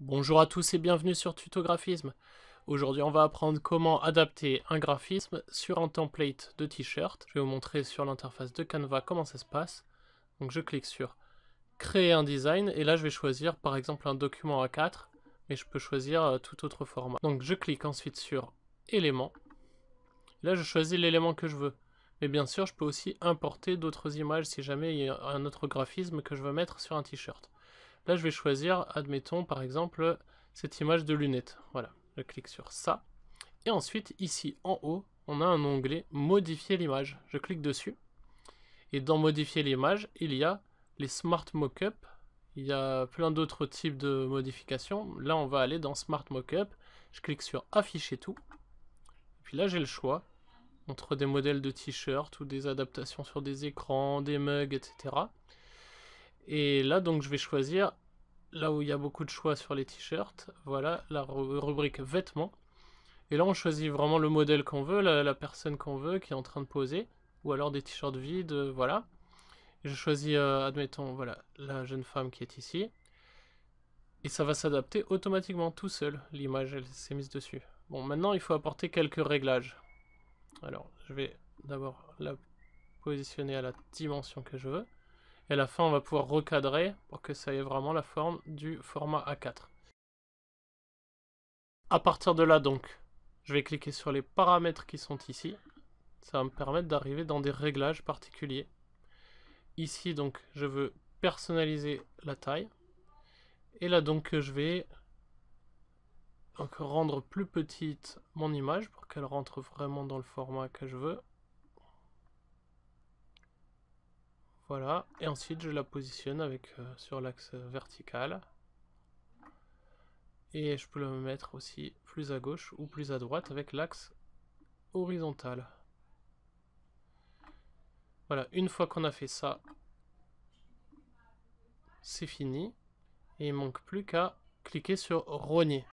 Bonjour à tous et bienvenue sur graphisme Aujourd'hui on va apprendre comment adapter un graphisme sur un template de t-shirt. Je vais vous montrer sur l'interface de Canva comment ça se passe. Donc je clique sur créer un design et là je vais choisir par exemple un document A4 mais je peux choisir euh, tout autre format. Donc je clique ensuite sur éléments. Là je choisis l'élément que je veux. Mais bien sûr je peux aussi importer d'autres images si jamais il y a un autre graphisme que je veux mettre sur un t-shirt. Là, je vais choisir, admettons, par exemple, cette image de lunettes. Voilà, je clique sur ça. Et ensuite, ici en haut, on a un onglet « Modifier l'image ». Je clique dessus. Et dans « Modifier l'image », il y a les « Smart Mockup ». Il y a plein d'autres types de modifications. Là, on va aller dans « Smart Mockup ». Je clique sur « Afficher tout ». Puis là, j'ai le choix entre des modèles de t shirt ou des adaptations sur des écrans, des mugs, etc. Et là, donc, je vais choisir là où il y a beaucoup de choix sur les t-shirts, voilà la rubrique vêtements. Et là, on choisit vraiment le modèle qu'on veut, la, personne qu'on veut qui est en train de poser, ou alors des t-shirts vides, euh, voilà. je choisis, euh, admettons, voilà, la jeune femme qui est ici. Et ça va s'adapter automatiquement tout seul. L'image, elle s'est mise dessus. Bon, maintenant, il faut apporter quelques réglages. Alors, je vais d'abord la positionner à la dimension que je veux. Et à la fin, on va pouvoir recadrer pour que ça ait vraiment la forme du format A4. À partir de là, donc, je vais cliquer sur les paramètres qui sont ici. Ça va me permettre d'arriver dans des réglages particuliers. Ici, donc, je veux personnaliser la taille. Et là, donc, je vais rendre plus petite mon image pour qu'elle rentre vraiment dans le format que je veux. Voilà, et ensuite je la positionne avec euh, sur l'axe euh, vertical. Et je peux la mettre aussi plus à gauche ou plus à droite avec l'axe horizontal. Voilà, une fois qu'on a fait ça, c'est fini. Et il manque plus qu'à cliquer sur rogner.